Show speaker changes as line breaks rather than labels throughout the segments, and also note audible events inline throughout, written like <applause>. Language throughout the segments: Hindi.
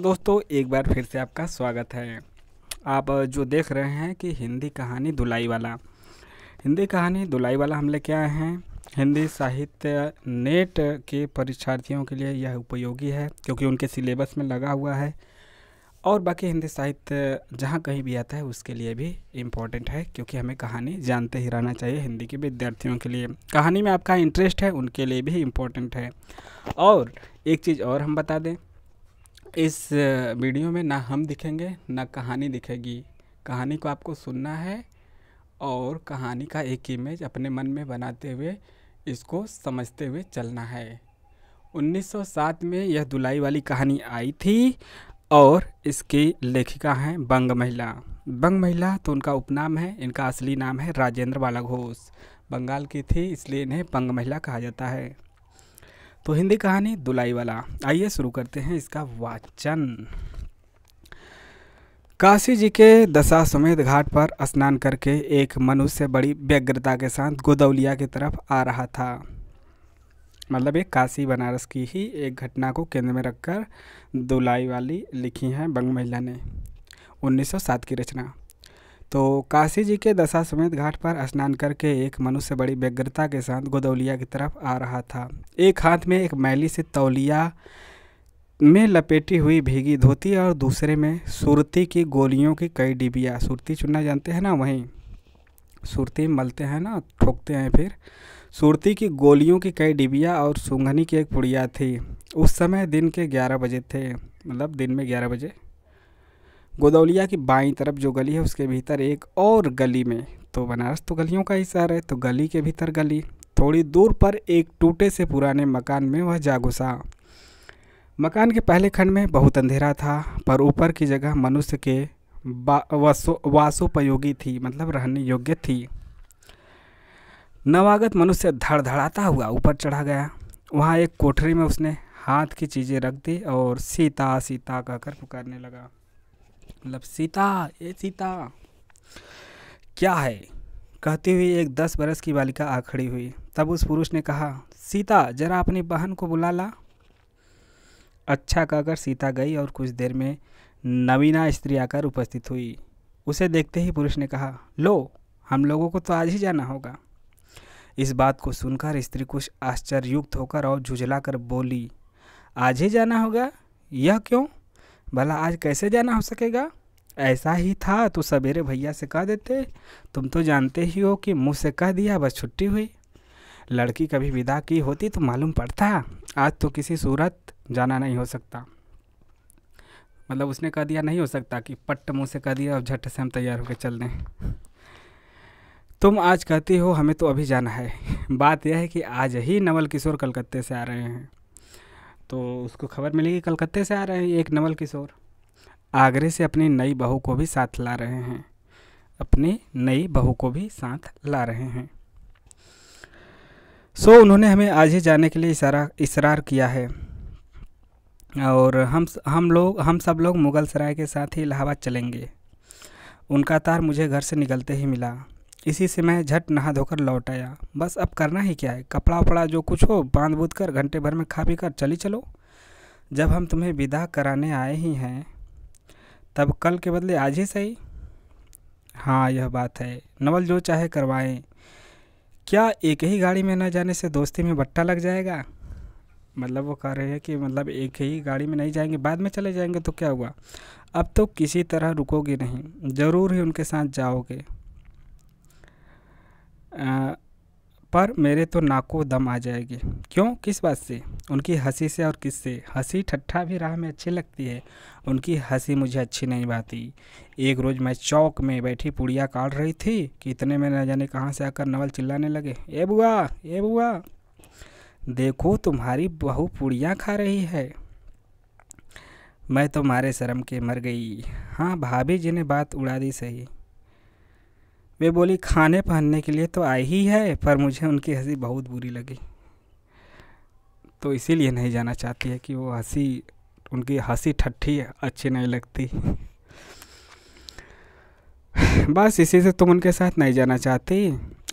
दोस्तों एक बार फिर से आपका स्वागत है आप जो देख रहे हैं कि हिंदी कहानी धुलाई वाला हिंदी कहानी धुलाई वाला हम लेके आए हैं हिंदी साहित्य नेट के परीक्षार्थियों के लिए यह उपयोगी है क्योंकि उनके सिलेबस में लगा हुआ है और बाकी हिंदी साहित्य जहाँ कहीं भी आता है उसके लिए भी इम्पोर्टेंट है क्योंकि हमें कहानी जानते ही रहना चाहिए हिंदी के विद्यार्थियों के लिए कहानी में आपका इंटरेस्ट है उनके लिए भी इम्पोर्टेंट है और एक चीज़ और हम बता दें इस वीडियो में ना हम दिखेंगे ना कहानी दिखेगी कहानी को आपको सुनना है और कहानी का एक इमेज अपने मन में बनाते हुए इसको समझते हुए चलना है 1907 में यह दुलाई वाली कहानी आई थी और इसकी लेखिका हैं बंग महिला बंग महिला तो उनका उपनाम है इनका असली नाम है राजेंद्र बाला घोष बंगाल की थी इसलिए इन्हें बंग महिला कहा जाता है तो हिंदी कहानी दुलाई वाला आइए शुरू करते हैं इसका वाचन काशी जी के दशा समेत घाट पर स्नान करके एक मनुष्य बड़ी व्यग्रता के साथ गोदौलिया की तरफ आ रहा था मतलब ये काशी बनारस की ही एक घटना को केंद्र में रखकर दुलाई वाली लिखी है बंग महिला ने 1907 की रचना तो काशी जी के दशा समेत घाट पर स्नान करके एक मनुष्य बड़ी व्यग्रता के साथ गोदौलिया की तरफ आ रहा था एक हाथ में एक मैली से तौलिया में लपेटी हुई भीगी धोती और दूसरे में सुरती की गोलियों की कई डिबिया सुरती चुनना जानते हैं ना वहीं सुरती मलते हैं ना ठोकते हैं फिर सुरती की गोलियों की कई डिबिया और सुंघनी की एक पुड़िया थी उस समय दिन के ग्यारह बजे थे मतलब दिन में ग्यारह बजे गोदौलिया की बाईं तरफ जो गली है उसके भीतर एक और गली में तो बनारस तो गलियों का ही शहर है तो गली के भीतर गली थोड़ी दूर पर एक टूटे से पुराने मकान में वह जा घुसा मकान के पहले खंड में बहुत अंधेरा था पर ऊपर की जगह मनुष्य के वासोपयोगी थी मतलब रहने योग्य थी नवागत मनुष्य धड़धड़ाता हुआ ऊपर चढ़ा गया वहाँ एक कोठरी में उसने हाथ की चीज़ें रख दी और सीता सीता कहकर पुकारने लगा मतलब सीता ये सीता क्या है कहती हुई एक दस बरस की बालिका आ खड़ी हुई तब उस पुरुष ने कहा सीता जरा अपनी बहन को बुला ला अच्छा कहकर सीता गई और कुछ देर में नवीना स्त्री आकर उपस्थित हुई उसे देखते ही पुरुष ने कहा लो हम लोगों को तो आज ही जाना होगा इस बात को सुनकर स्त्री कुछ आश्चर्ययुक्त होकर और झुझला कर बोली आज ही जाना होगा यह क्यों भला आज कैसे जाना हो सकेगा ऐसा ही था तो सवेरे भैया से कह देते तुम तो जानते ही हो कि मुँह से कह दिया बस छुट्टी हुई लड़की कभी विदा की होती तो मालूम पड़ता आज तो किसी सूरत जाना नहीं हो सकता मतलब उसने कह दिया नहीं हो सकता कि पट्ट मुँह से कह दिया और झट से हम तैयार होकर चल दें तुम आज कहती हो हमें तो अभी जाना है बात यह है कि आज ही नवल किशोर कलकत्ते से आ रहे हैं तो उसको खबर मिली कि कलकत्ते से आ रहे हैं एक नवल किशोर आगरे से अपनी नई बहू को भी साथ ला रहे हैं अपनी नई बहू को भी साथ ला रहे हैं सो उन्होंने हमें आज ही जाने के लिए इशारा इसरार किया है और हम हम लोग हम सब लोग मुगल सराय के साथ ही इलाहाबाद चलेंगे उनका तार मुझे घर से निकलते ही मिला इसी से मैं झट नहा धोकर लौट आया बस अब करना ही क्या है कपड़ा वपड़ा जो कुछ हो बांध बूंद कर घंटे भर में खा पी कर चली चलो जब हम तुम्हें विदा कराने आए ही हैं तब कल के बदले आज ही सही हाँ यह बात है नवल जो चाहे करवाएं क्या एक ही गाड़ी में न जाने से दोस्ती में बट्टा लग जाएगा मतलब वो कह रहे हैं कि मतलब एक ही गाड़ी में नहीं जाएंगे बाद में चले जाएंगे तो क्या हुआ अब तो किसी तरह रुकोगे नहीं ज़रूर ही उनके साथ जाओगे आ, पर मेरे तो नाकों दम आ जाएगी क्यों किस बात से उनकी हंसी से और किस से हंसी ठट्ठा भी राह में अच्छी लगती है उनकी हंसी मुझे अच्छी नहीं भाती एक रोज़ मैं चौक में बैठी पुड़िया काट रही थी कि इतने में न जाने कहाँ से आकर नवल चिल्लाने लगे ए बुआ ए बुआ देखो तुम्हारी बहू पुड़िया खा रही है मैं तो मारे शर्म के मर गई हाँ भाभी जी ने बात उड़ा दी सही वे बोली खाने पहनने के लिए तो आई ही है पर मुझे उनकी हंसी बहुत बुरी लगी तो इसीलिए नहीं जाना चाहती है कि वो हंसी उनकी हंसी ठट्ठी अच्छी नहीं लगती बस इसी से तुम उनके साथ नहीं जाना चाहती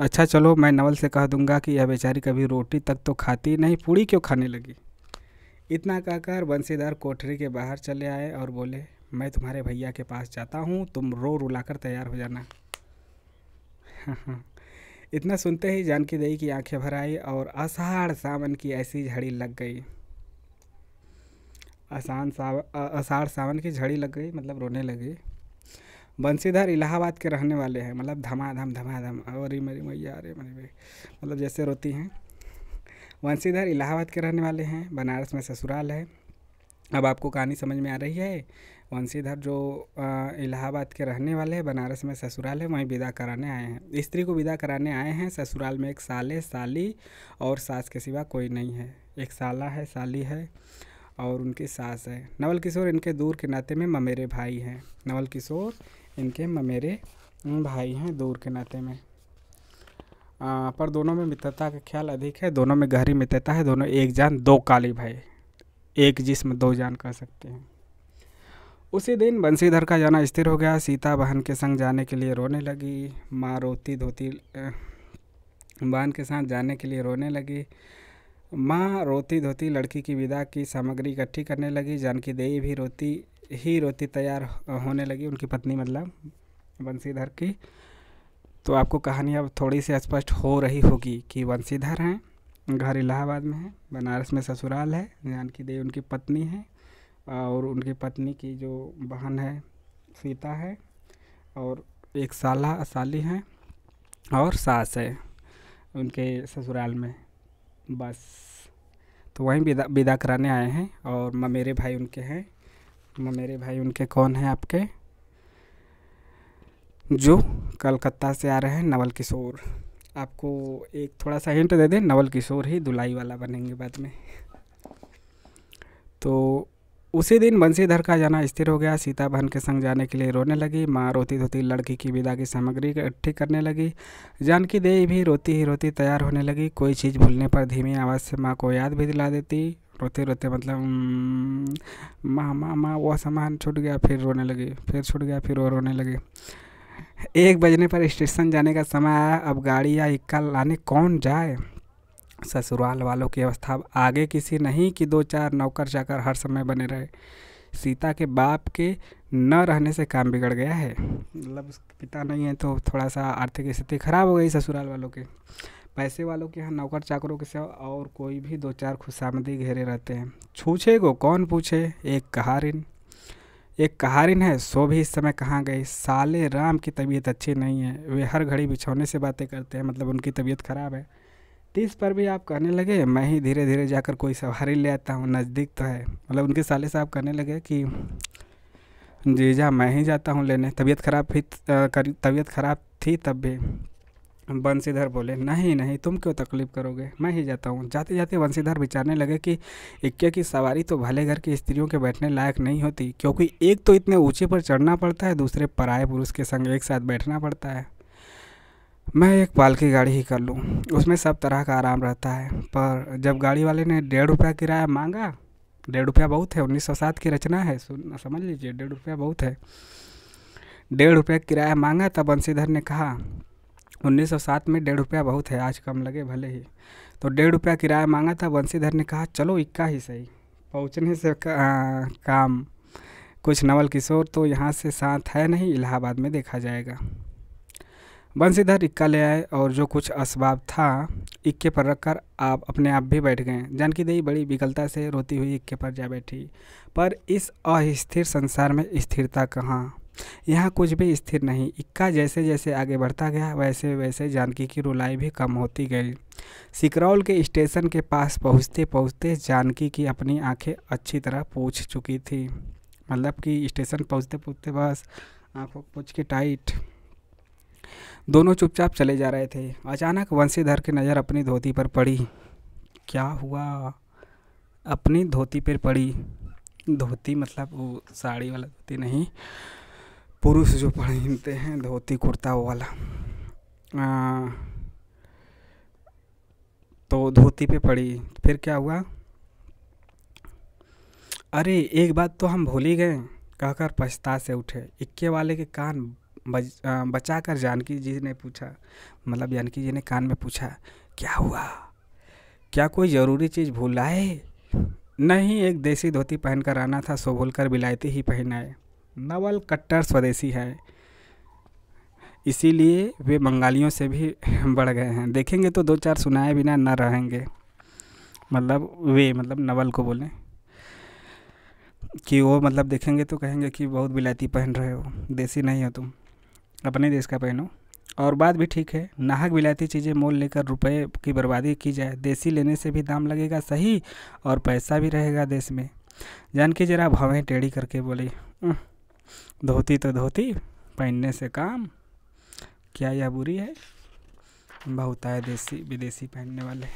अच्छा चलो मैं नवल से कह दूंगा कि यह बेचारी कभी रोटी तक तो खाती नहीं पूड़ी क्यों खाने लगी इतना कहकर बंसीदार कोठरी के बाहर चले आए और बोले मैं तुम्हारे भैया के पास जाता हूँ तुम रो रुलाकर तैयार हो जाना <laughs> इतना सुनते ही जानकी देवी की आंखें भर आई और आषाढ़ सावन की ऐसी झड़ी लग गई आसान सावन असाढ़ सावन की झड़ी लग गई मतलब रोने लगी बंसीधर इलाहाबाद के रहने वाले हैं मतलब धमाधम धमाधम अरे मेरी मैया अरे मेरी भाई मतलब जैसे रोती हैं वंशीधर इलाहाबाद के रहने वाले हैं बनारस में ससुराल है अब आपको कहानी समझ में आ रही है वंशीधर जो इलाहाबाद के रहने वाले हैं बनारस में ससुराल है वहीं विदा कराने आए हैं स्त्री को विदा कराने आए हैं ससुराल में एक साले साली और सास के सिवा कोई नहीं है एक साला है साली है और उनकी सास है नवल किशोर इनके दूर के नाते में ममेरे भाई हैं नवल किशोर इनके ममेरे भाई हैं दूर के नाते में आ, पर दोनों में मित्रता का ख्याल अधिक है दोनों में गहरी मित्रता है दोनों एक जान दो काली भाई एक जिसम दो जान कह सकते हैं उसी दिन बंसीधर का जाना स्थिर हो गया सीता बहन के संग जाने के लिए रोने लगी माँ रोती धोती बहन के साथ जाने के लिए रोने लगी माँ रोती धोती लड़की की विदा की सामग्री इकट्ठी करने लगी जानकी देई भी रोती ही रोती तैयार होने लगी उनकी पत्नी मतलब बंसीधर की तो आपको कहानी अब थोड़ी सी स्पष्ट हो रही होगी कि वंशीधर हैं घर इलाहाबाद में है बनारस में ससुराल है जानकी देवी उनकी पत्नी है और उनकी पत्नी की जो बहन है सीता है और एक साला साली हैं और सास है उनके ससुराल में बस तो वहीं विदा विदा कराने आए हैं और ममेरे भाई उनके हैं ममेरे भाई उनके कौन हैं आपके जो कलकत्ता से आ रहे हैं नवल किशोर आपको एक थोड़ा सा हिंट दे दें नवल किशोर ही दुलाई वाला बनेंगे बाद में तो उसी दिन बंसीधर का जाना स्थिर हो गया सीता बहन के संग जाने के लिए रोने लगी माँ रोती धोती लड़की की विदा की सामग्री इकट्ठी करने लगी जानकी देवी भी रोती ही रोती तैयार होने लगी कोई चीज़ भूलने पर धीमी आवाज़ से माँ को याद भी दिला देती रोते रोते मतलब माँ माँ माँ वह सामान छूट गया फिर रोने लगी फिर छूट गया फिर वो रोने लगी एक बजने पर स्टेशन जाने का समय आया अब गाड़ी या इक्का लाने कौन जाए ससुराल वालों की अवस्था आगे किसी नहीं कि दो चार नौकर चाकर हर समय बने रहे सीता के बाप के न रहने से काम बिगड़ गया है मतलब उसके पिता नहीं है तो थोड़ा सा आर्थिक स्थिति खराब हो गई ससुराल वालों के पैसे वालों के यहाँ नौकर चाकरों के सिवा और कोई भी दो चार खुशामदी घेरे रहते हैं छूछे को कौन पूछे एक कहारिन एक कहारिन है सो भी इस समय कहाँ गई साले राम की तबीयत अच्छी नहीं है वे हर घड़ी बिछौने से बातें करते हैं मतलब उनकी तबीयत खराब है तीस पर भी आप करने लगे मैं ही धीरे धीरे जाकर कोई सवारी ले आता हूँ नज़दीक तो है मतलब उनके साले साहब कहने लगे कि जीजा मैं ही जाता हूँ लेने तबीयत ख़राब थी तबीयत ख़राब थी तब भी बंसीधर बोले नहीं नहीं तुम क्यों तकलीफ़ करोगे मैं ही जाता हूँ जाते जाते बंसीधर विचारने लगे कि इक्के की सवारी तो भले घर की स्त्रियों के बैठने लायक नहीं होती क्योंकि एक तो इतने ऊँचे पर चढ़ना पड़ता है दूसरे पराए पुरुष के संग एक साथ बैठना पड़ता है मैं एक पाल की गाड़ी ही कर लूँ उसमें सब तरह का आराम रहता है पर जब गाड़ी वाले ने डेढ़ रुपया किराया मांगा डेढ़ रुपया बहुत है उन्नीस सौ सात की रचना है सुन समझ लीजिए डेढ़ रुपया बहुत है डेढ़ रुपया किराया मांगा तब बंशीधर ने कहा उन्नीस सौ सात में डेढ़ रुपया बहुत है आज कम लगे भले ही तो डेढ़ रुपया किराया मांगा था बंशीधर ने कहा चलो इक्का ही सही पहुँचने से का, आ, काम कुछ नवल किशोर तो यहाँ से साथ है नहीं इलाहाबाद में देखा जाएगा बंसीधर इक्का ले आए और जो कुछ असबाब था इक्के पर रखकर आप अपने आप भी बैठ गए जानकी देवी बड़ी विकलता से रोती हुई इक्के पर जा बैठी पर इस अस्थिर संसार में स्थिरता कहाँ यहाँ कुछ भी स्थिर नहीं इक्का जैसे जैसे आगे बढ़ता गया वैसे वैसे जानकी की रुलाई भी कम होती गई सिकरौल के स्टेशन के पास पहुँचते पहुँचते जानकी की अपनी आँखें अच्छी तरह पूछ चुकी थी मतलब कि स्टेशन पहुँचते पहुँचते बस आँखों पूछ के टाइट दोनों चुपचाप चले जा रहे थे अचानक वंशीधर की नज़र अपनी धोती पर पड़ी क्या हुआ अपनी धोती पर पड़ी धोती मतलब वो साड़ी वाला धोती नहीं पुरुष जो पहनते हैं धोती कुर्ता वाला आ, तो धोती पे पड़ी फिर क्या हुआ अरे एक बात तो हम भूल ही गए कहकर पछता से उठे इक्के वाले के कान बच बचा कर जानकी जी ने पूछा मतलब जानकी जी ने कान में पूछा क्या हुआ क्या कोई ज़रूरी चीज़ भूल आए नहीं एक देसी धोती पहनकर आना था सो भूल कर बिलायती ही पहनाए नवल कट्टर स्वदेशी है इसीलिए वे बंगालियों से भी बढ़ गए हैं देखेंगे तो दो चार सुनाए बिना न रहेंगे मतलब वे मतलब नवल को बोलें कि वो मतलब देखेंगे तो कहेंगे कि बहुत बिलायती पहन रहे हो देसी नहीं हो तुम अपने देश का पहनो और बात भी ठीक है नाहक विलायती चीज़ें मोल लेकर रुपए की बर्बादी की जाए देसी लेने से भी दाम लगेगा सही और पैसा भी रहेगा देश में जान के जरा भावें टेढ़ी करके बोली धोती तो धोती पहनने से काम क्या यह बुरी है बहुत आए देसी विदेशी पहनने वाले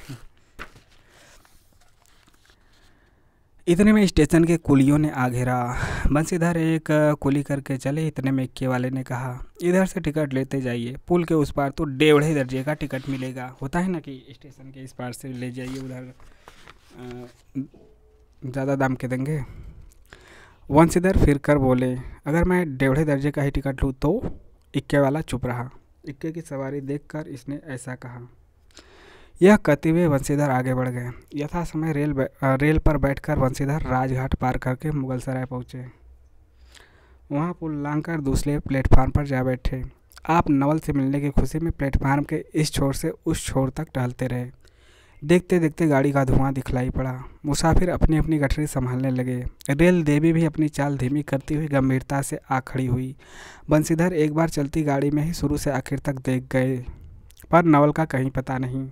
इतने में स्टेशन के कुलियों ने आ घेरा इधर एक कुली करके चले इतने में इक्के वाले ने कहा इधर से टिकट लेते जाइए पुल के उस पार तो डेढ़े दर्जे का टिकट मिलेगा होता है ना कि स्टेशन के इस पार से ले जाइए उधर ज़्यादा दाम के देंगे इधर फिर कर बोले अगर मैं डेढ़े दर्जे का ही टिकट लूँ तो इक्के वाला चुप रहा इक्के की सवारी देखकर इसने ऐसा कहा यह कहते हुए वंशीधर आगे बढ़ गए यथा समय रेल रेल पर बैठकर वंशीधर राजघाट पार करके मुगलसराय पहुँचे वहाँ पुल लांघकर दूसरे प्लेटफार्म पर जा बैठे आप नवल से मिलने की खुशी में प्लेटफार्म के इस छोर से उस छोर तक टहलते रहे देखते देखते गाड़ी का धुआं दिखलाई पड़ा मुसाफिर अपनी अपनी गठरी संभालने लगे रेल देवी भी अपनी चाल धीमी करती हुई गंभीरता से आ खड़ी हुई बंसीधर एक बार चलती गाड़ी में ही शुरू से आखिर तक देख गए पर नवल का कहीं पता नहीं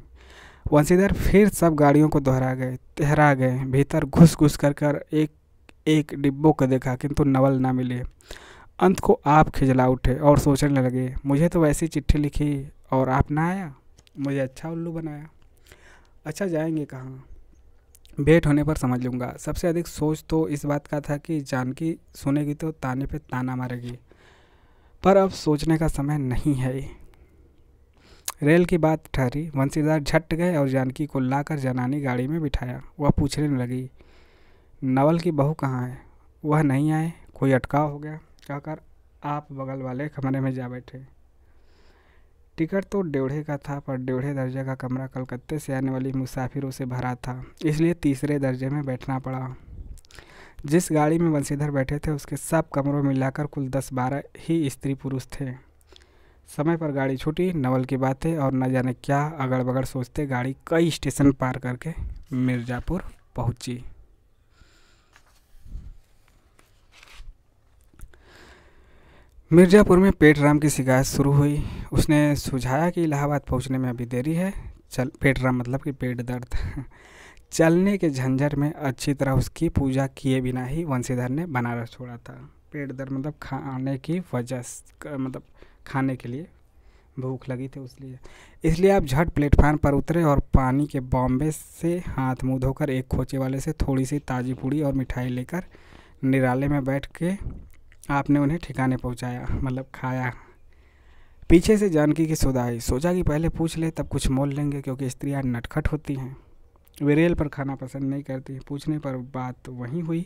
वंशीधर फिर सब गाड़ियों को दोहरा गए तहरा गए भीतर घुस घुस कर कर एक एक डिब्बों को देखा किंतु नवल ना मिले अंत को आप खिजला उठे और सोचने लगे मुझे तो वैसी चिट्ठी लिखी और आप ना आया मुझे अच्छा उल्लू बनाया अच्छा जाएंगे कहाँ भेंट होने पर समझ लूँगा सबसे अधिक सोच तो इस बात का था कि जानकी सुनेगी तो ताने पे ताना मारेगी पर अब सोचने का समय नहीं है रेल की बात ठहरी वंशीधर झट गए और जानकी को लाकर जनानी गाड़ी में बिठाया वह पूछने लगी नवल की बहू कहाँ है वह नहीं आए कोई अटकाव हो गया कहकर आप बगल वाले कमरे में जा बैठे टिकट तो डेढ़े का था पर डेढ़े दर्जे का कमरा कलकत्ते से आने वाली मुसाफिरों से भरा था इसलिए तीसरे दर्जे में बैठना पड़ा जिस गाड़ी में वंशीधर बैठे थे उसके सब कमरों में मिलाकर कुल दस बारह ही स्त्री पुरुष थे समय पर गाड़ी छूटी नवल की बातें और न जाने क्या अगड़ बगड़ सोचते गाड़ी कई स्टेशन पार करके मिर्ज़ापुर पहुंची मिर्ज़ापुर में पेटराम की शिकायत शुरू हुई उसने सुझाया कि इलाहाबाद पहुंचने में अभी देरी है चल पेटराम मतलब कि पेट दर्द <laughs> चलने के झंझट में अच्छी तरह उसकी पूजा किए बिना ही वंशीधर ने बनारस छोड़ा था पेट दर्द मतलब खाने की वजह मतलब खाने के लिए भूख लगी थी उसलिए इसलिए आप झट प्लेटफार्म पर उतरे और पानी के बॉम्बे से हाथ मुँह धोकर एक खोचे वाले से थोड़ी सी ताज़ी पूड़ी और मिठाई लेकर निराले में बैठ के आपने उन्हें ठिकाने पहुंचाया मतलब खाया पीछे से जानकी की सुधाई सोचा कि पहले पूछ ले तब कुछ मोल लेंगे क्योंकि स्त्रियाँ नटखट होती हैं वे रेल पर खाना पसंद नहीं करती पूछने पर बात वहीं हुई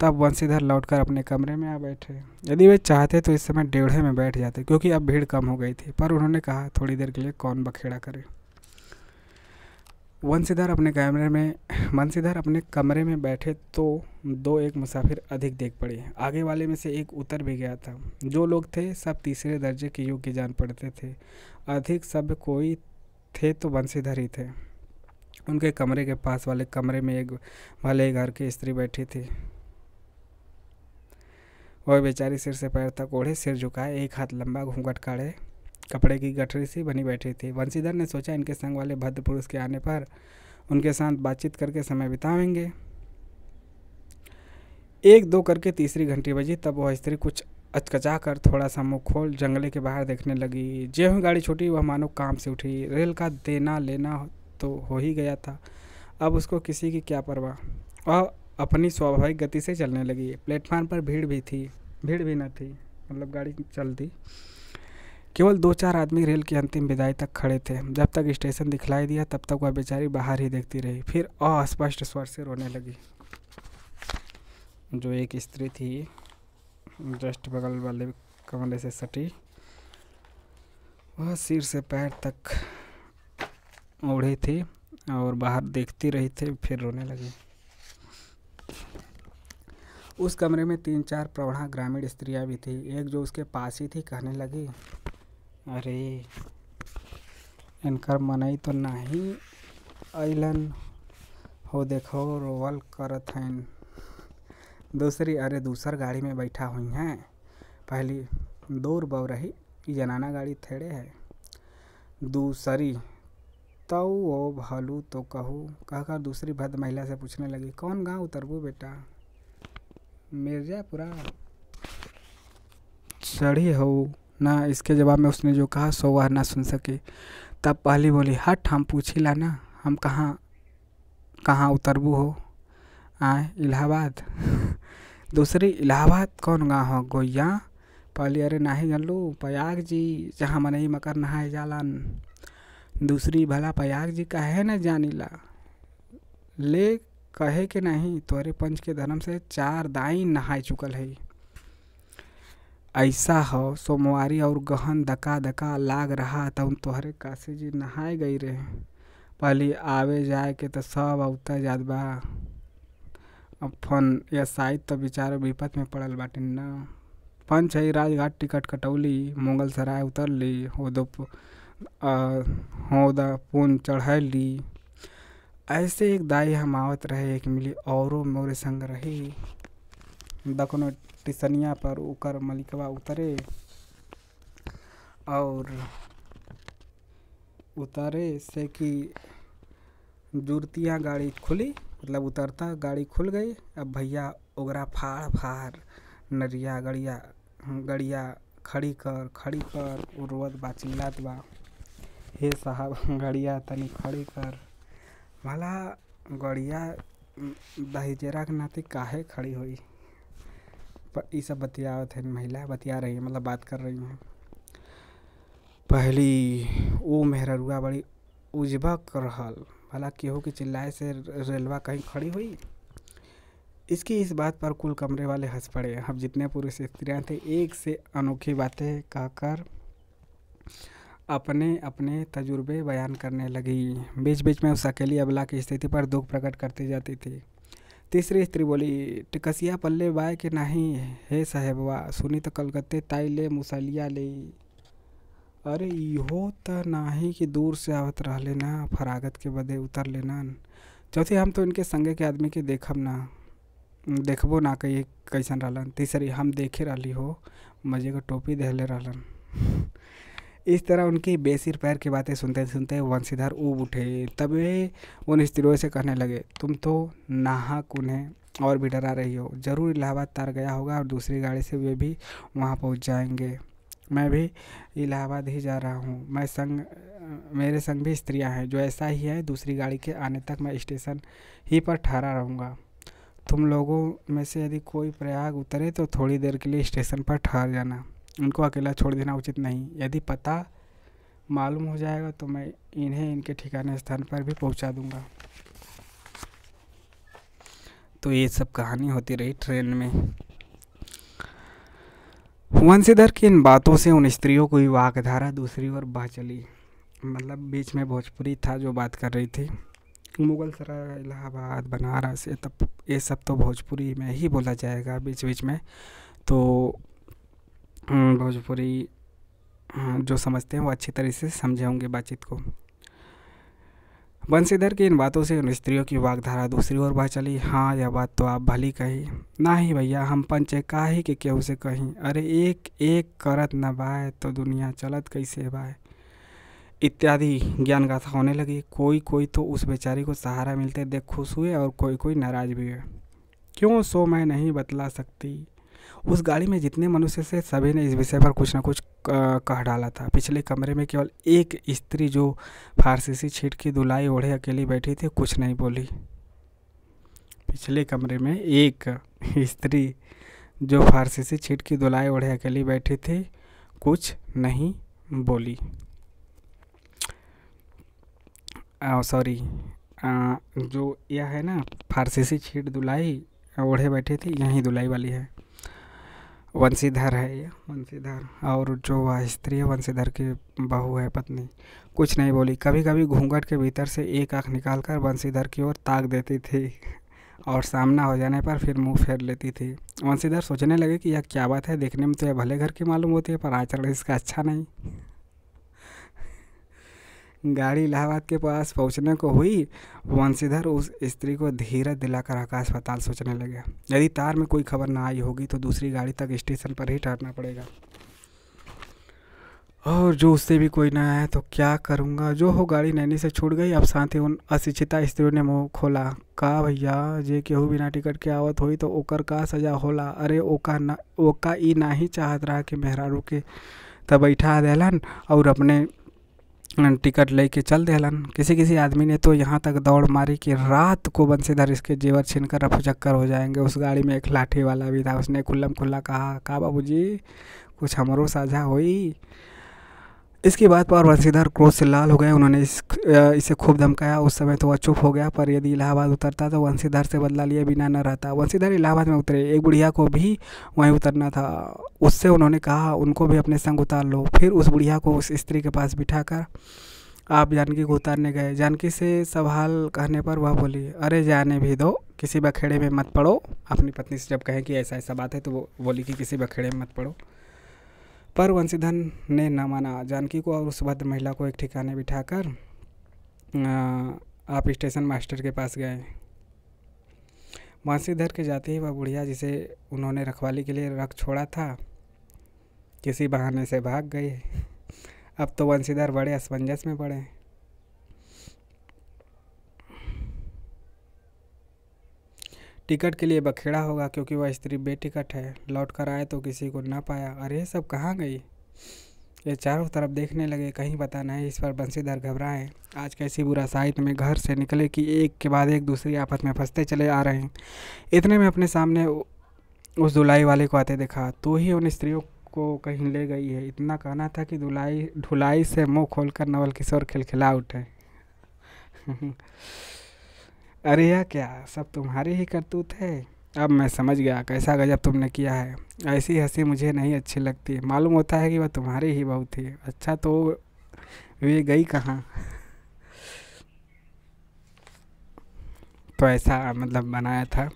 तब वंश इधर लौटकर अपने कमरे में आ बैठे यदि वे चाहते तो इस समय डेढ़े में बैठ जाते क्योंकि अब भीड़ कम हो गई थी पर उन्होंने कहा थोड़ी देर के लिए कौन बखेड़ा करे वंशीधर अपने कैमरे में वंशीधर अपने कमरे में बैठे तो दो एक मुसाफिर अधिक देख पड़े आगे वाले में से एक उतर भी गया था जो लोग थे सब तीसरे दर्जे के युग की जान पड़ते थे अधिक सब कोई थे तो वंशीधर ही थे उनके कमरे के पास वाले कमरे में एक भले घर की स्त्री बैठी थी वह बेचारी सिर से पैर तक ओढ़े सिर झुकाए एक हाथ लंबा घूंघट काढ़े कपड़े की गठरी सी बनी बैठी थी वंशीधर ने सोचा इनके संग वाले भद्र पुरुष के आने पर उनके साथ बातचीत करके समय बिताएंगे एक दो करके तीसरी घंटी बजी तब वह स्त्री कुछ अचकचा कर थोड़ा सा मुँह खोल जंगले के बाहर देखने लगी जे हुई गाड़ी छूटी वह मानो काम से उठी रेल का देना लेना तो हो ही गया था अब उसको किसी की क्या परवाह वह अपनी स्वाभाविक गति से चलने लगी प्लेटफार्म पर भीड़ भी थी भीड़ भी न थी मतलब गाड़ी चलती केवल दो चार आदमी रेल की अंतिम विदाई तक खड़े थे जब तक स्टेशन दिखलाई दिया तब तक वह बेचारी बाहर ही देखती रही फिर अस्पष्ट स्वर से रोने लगी जो एक स्त्री थी जस्ट बगल वाले कमरे से सटी वह सिर से पैर तक ओढ़ी थी और बाहर देखती रही थी फिर रोने लगी उस कमरे में तीन चार प्रौढ़ा ग्रामीण स्त्रियाँ भी थी एक जो उसके पास ही थी कहने लगी अरे इनकर मनई तो नहीं अलन हो देखो रोवल करत हैं दूसरी अरे दूसर गाड़ी में बैठा हुई हैं पहली दूर बव रही जनाना गाड़ी थेड़े है दूसरी तो वो भलू तो कहूँ कहकर दूसरी भद्र महिला से पूछने लगी कौन गाँव उतरबू बेटा मिर्जापुरा चढ़ी हो ना इसके जवाब में उसने जो कहा सो वह ना सुन सके तब पहली बोली हट हम पूछी ला ना हम कहाँ कहाँ उतरबू हो आए इलाहाबाद <laughs> दूसरी इलाहाबाद कौन गाँव हो गोया पहली अरे ना ही जान लू जी जहाँ मनई मकर नहाए जालन दूसरी भला प्रयाग जी का है न जानी ला ले कहे के नहीं तोरे पंच के धर्म से चार दाई नहाय चुकल है ऐसा हो सोमवारी और गहन दका दका लाग रहा तब तोहरे काशी जी नहाए गई रहे पहली आवे जाए के तो सब अवता जात बा अब फोन या शायद तो बेचारो विपत में पड़ल बाटे ना पंच है राजघाट टिकट कटौली मुगल सराय उतर ली हो होदा पुन चढ़ैली ऐसे एक दाई हम आवत रहे एक मिली और मोरे संग रही दखनो टिसनिया पर उकर मलिकवा उतरे और उतरे से कि जुड़तियाँ गाड़ी खुली मतलब उतरता गाड़ी खुल गई अब भैया ओगरा फाड़ फाड़ नरिया गड़िया गड़िया खड़ी कर खड़ी कर उर्वत बा चिल्लात बा हे साहब <laughs> गड़िया तनी खड़ी कर माला गड़िया दहेजेरा के नाते काहे खड़ी हुई पर ये सब बतिया थे महिला बतिया रही है मतलब बात कर रही हैं पहली ऊ मेहरुआ बड़ी उजबक रहल भला केहू के चिल्लाए से रेलवा कहीं खड़ी हुई इसकी इस बात पर कुल कमरे वाले हंस पड़े हम जितने पुरुष स्त्रियाँ थे एक से अनोखी बातें कहकर अपने अपने तजुर्बे बयान करने लगी बीच बीच में उस अकेली अबला की स्थिति पर दुख प्रकट करती जाती थी तीसरी स्त्री बोली टिकसिया पल्ले बाय के नहीं हे साहेबवा सुनी तो कलकत्ते ताई ले मुसलिया ले अरे तो ना नाही कि दूर से आवत रह लेना फरागत के बदे उतर लेना चौथी हम तो इनके संगे के आदमी के देखब ना देखबो ना कही कैसन रहन तीसरी हम देखे रही हो मजे का टोपी दहले रहन इस तरह उनकी बेसिर पैर की बातें सुनते सुनते वंशीधर ऊब उठे तभी उन स्त्रियों से कहने लगे तुम तो नाहक उन्हें और भी डरा रही हो जरूर इलाहाबाद तार गया होगा और दूसरी गाड़ी से वे भी वहाँ पहुँच जाएंगे मैं भी इलाहाबाद ही जा रहा हूँ मैं संग मेरे संग भी स्त्रियाँ हैं जो ऐसा ही है दूसरी गाड़ी के आने तक मैं स्टेशन ही पर ठहरा रहूँगा तुम लोगों में से यदि कोई प्रयाग उतरे तो थोड़ी देर के लिए स्टेशन पर ठहर जाना उनको अकेला छोड़ देना उचित नहीं यदि पता मालूम हो जाएगा तो मैं इन्हें इनके ठिकाने स्थान पर भी पहुंचा दूंगा तो ये सब कहानी होती रही ट्रेन में वंशीधर की इन बातों से उन स्त्रियों भी वाकधारा दूसरी ओर बह चली मतलब बीच में भोजपुरी था जो बात कर रही थी मुगल सराय इलाहाबाद बनारस ये तब ये सब तो भोजपुरी में ही बोला जाएगा बीच बीच में तो हम्म, भोजपुरी हाँ, जो समझते हैं वो अच्छी तरह से समझे होंगे बातचीत को बंशीधर की इन बातों से उन स्त्रियों की वागधारा दूसरी ओर बह चली हाँ यह बात तो आप भली कही ना ही भैया हम पंचे का ही कि क्यों से कहीं अरे एक एक करत न बाय तो दुनिया चलत कैसे बाय इत्यादि ज्ञान गाथा होने लगी कोई कोई तो उस बेचारी को सहारा मिलते देख खुश हुए और कोई कोई नाराज भी हुए क्यों सो मैं नहीं बतला सकती उस गाड़ी में जितने मनुष्य थे सभी ने इस विषय पर कुछ ना कुछ कह डाला था पिछले कमरे में केवल एक स्त्री जो फारसीसी छीट की दुलाई ओढ़े अकेली बैठी थी कुछ नहीं बोली पिछले कमरे में एक स्त्री जो फारसीसी छीट की दुलाई ओढ़े अकेली बैठी थी कुछ नहीं बोली सॉरी जो यह है ना फारसीसी छीट दुलाई ओढ़े बैठी थी यहीं दुलाई वाली है
वंशीधर है
ये वंशीधर और जो वह स्त्री है वंशीधर की बहू है पत्नी कुछ नहीं बोली कभी कभी घूंघट के भीतर से एक आंख निकाल कर वंशीधर की ओर ताक देती थी और सामना हो जाने पर फिर मुंह फेर लेती थी वंशीधर सोचने लगे कि यह क्या बात है देखने में तो यह भले घर की मालूम होती है पर आचरण इसका अच्छा नहीं गाड़ी इलाहाबाद के पास पहुंचने को हुई वंशीधर उस स्त्री को धीरे दिलाकर आकाश अस्पताल सोचने लगे यदि तार में कोई खबर ना आई होगी तो दूसरी गाड़ी तक स्टेशन पर ही ठहरना पड़ेगा और जो उससे भी कोई ना आया तो क्या करूँगा जो हो गाड़ी नैनी से छूट गई अब साथ ही उन अशिक्षिता स्त्रियों ने मुँह खोला का भैया जे केहू बिना टिकट के आवत हुई तो ओकर का सजा होला अरे ओका ना ओका ई ही चाहत रहा कि मेहरा रुके तब बैठा देलन और अपने टिकट लेके चल दिलन किसी किसी आदमी ने तो यहाँ तक दौड़ मारी कि रात को बंसीधर इसके जेवर छीन कर रफू चक्कर हो जाएंगे उस गाड़ी में एक लाठी वाला भी था उसने खुल्लम खुल्ला कहा कहा बाबू जी कुछ हमारों साझा हुई इसके बाद पर वंशीधर क्रोध से लाल हो गए उन्होंने इस इसे खूब धमकाया उस समय तो वह चुप हो गया पर यदि इलाहाबाद उतरता तो वंशीधर से बदला लिए बिना न रहता वंशीधर इलाहाबाद में उतरे एक बुढ़िया को भी वहीं उतरना था उससे उन्होंने कहा उनको भी अपने संग उतार लो फिर उस बुढ़िया को उस स्त्री के पास बिठा कर आप जानकी को उतारने गए जानकी से सवाल कहने पर वह बोली अरे जाने भी दो किसी बखेड़े में मत पड़ो अपनी पत्नी से जब कहें कि ऐसा ऐसा बात है तो वो बोली कि किसी बखेड़े में मत पड़ो पर वंशीधर ने न माना जानकी को और उस भद्र महिला को एक ठिकाने बिठाकर आप स्टेशन मास्टर के पास गए वंशीधर के जाते ही वह बुढ़िया जिसे उन्होंने रखवाली के लिए रख छोड़ा था किसी बहाने से भाग गई अब तो वंशीधर बड़े असमंजस में पड़े टिकट के लिए बखेड़ा होगा क्योंकि वह स्त्री बेटिकट है लौट कर आए तो किसी को ना पाया अरे सब कहाँ गई ये चारों तरफ देखने लगे कहीं पता नहीं इस पर बंसीधर घबराए आज कैसी बुरा साहित्य में घर से निकले कि एक के बाद एक दूसरी आपस में फंसते चले आ रहे हैं इतने में अपने सामने उस धुलाई वाले को आते देखा तो ही उन स्त्रियों को कहीं ले गई है इतना कहना था कि धुलाई ढुलाई से मुंह खोलकर नवल किशोर खिलखिला उठे <laughs> अरे यह क्या सब तुम्हारे ही करतूत है अब मैं समझ गया कैसा गजब तुमने किया है ऐसी हंसी मुझे नहीं अच्छी लगती मालूम होता है कि वह तुम्हारी ही बहू थी अच्छा तो वे गई कहाँ तो ऐसा मतलब बनाया था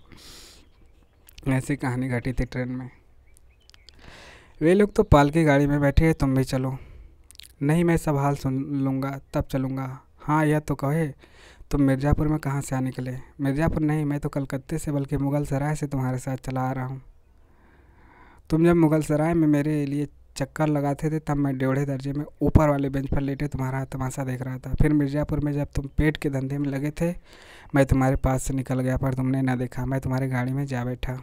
ऐसी कहानी घटी थी ट्रेन में वे लोग तो पाल की गाड़ी में बैठे हैं तुम भी चलो नहीं मैं सब हाल सुन लूँगा तब चलूँगा हाँ यह तो कहे तुम तो मिर्ज़ापुर में कहाँ से आ निकले मिर्ज़ापुर नहीं मैं तो कलकत्ते से बल्कि मुग़ल सराय से तुम्हारे साथ चला आ रहा हूँ तुम जब मुग़ल सराय में मेरे लिए चक्कर लगाते थे तब मैं डेढ़े दर्जे में ऊपर वाले बेंच पर लेटे तुम्हारा तमाशा देख रहा था फिर मिर्ज़ापुर में जब तुम पेट के धंधे में लगे थे मैं तुम्हारे पास से निकल गया पर तुमने ना देखा मैं तुम्हारी गाड़ी में जा बैठा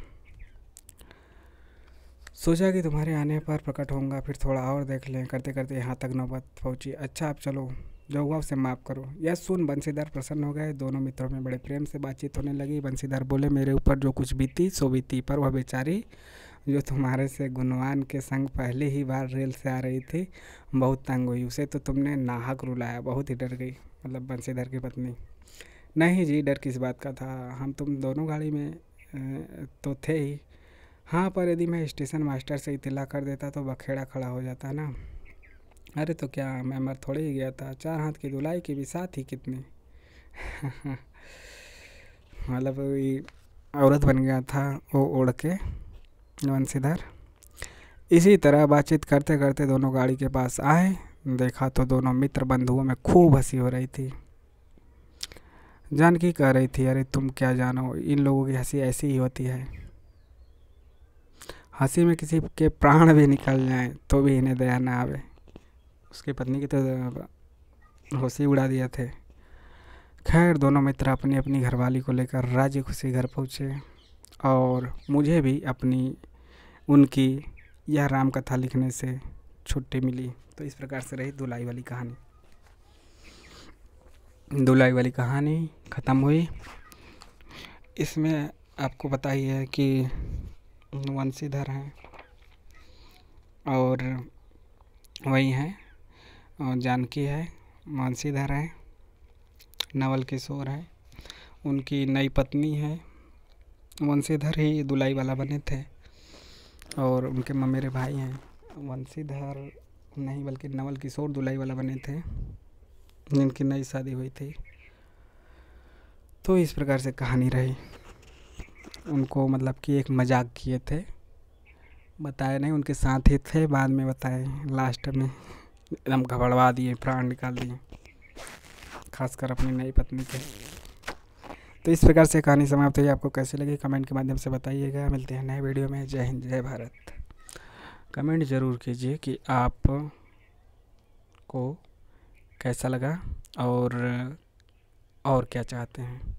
सोचा कि तुम्हारे आने पर प्रकट होऊंगा फिर थोड़ा और देख लें करते करते यहाँ तक नौबत पहुँची अच्छा आप चलो जो हुआ उसे माफ़ करो यह सुन बंसीधर प्रसन्न हो गए दोनों मित्रों में बड़े प्रेम से बातचीत होने लगी बंसीधर बोले मेरे ऊपर जो कुछ बीती सो बीती पर वह बेचारी जो तुम्हारे से गुणवान के संग पहले ही बार रेल से आ रही थी बहुत तंग हुई उसे तो तुमने नाहक रुलाया बहुत ही डर गई मतलब बंसीधर की पत्नी नहीं जी डर किस बात का था हम तुम दोनों गाड़ी में तो थे ही हाँ पर यदि मैं स्टेशन मास्टर से इतला कर देता तो बखेड़ा खड़ा हो जाता ना अरे तो क्या मैं मर थोड़े ही गया था चार हाथ की धुलाई के भी साथ ही कितने <laughs> मतलब औरत बन गया था वो ओढ़ के वंशीधर इसी तरह बातचीत करते करते दोनों गाड़ी के पास आए देखा तो दोनों मित्र बंधुओं में खूब हंसी हो रही थी जानकी कह रही थी अरे तुम क्या जानो इन लोगों की हंसी ऐसी ही होती है हंसी में किसी के प्राण भी निकल जाए तो भी इन्हें दया ना आवे उसकी पत्नी की तो होशी उड़ा दिए थे खैर दोनों मित्र अपनी अपनी घरवाली को लेकर राज्य खुशी घर पहुँचे और मुझे भी अपनी उनकी यह राम कथा लिखने से छुट्टी मिली तो इस प्रकार से रही दुलाई वाली कहानी दुलाई वाली कहानी ख़त्म हुई इसमें आपको पता ही है कि वंशीधर हैं और वही हैं और जानकी है मानसीधर है नवल किशोर है उनकी नई पत्नी है वंशीधर ही दुलाई वाला बने थे और उनके मेरे भाई हैं वंशीधर नहीं बल्कि नवल किशोर दुलाई वाला बने थे जिनकी नई शादी हुई थी तो इस प्रकार से कहानी रही उनको मतलब कि एक मजाक किए थे बताए नहीं उनके साथ ही थे बाद में बताए लास्ट में एकदम घबड़वा दिए प्राण निकाल दिए खासकर अपनी नई पत्नी के तो इस प्रकार से कहानी समाप्त हुई आपको कैसे लगी कमेंट के माध्यम से बताइएगा मिलते हैं नए वीडियो में जय हिंद जय भारत कमेंट ज़रूर कीजिए कि आप को कैसा लगा और और क्या चाहते हैं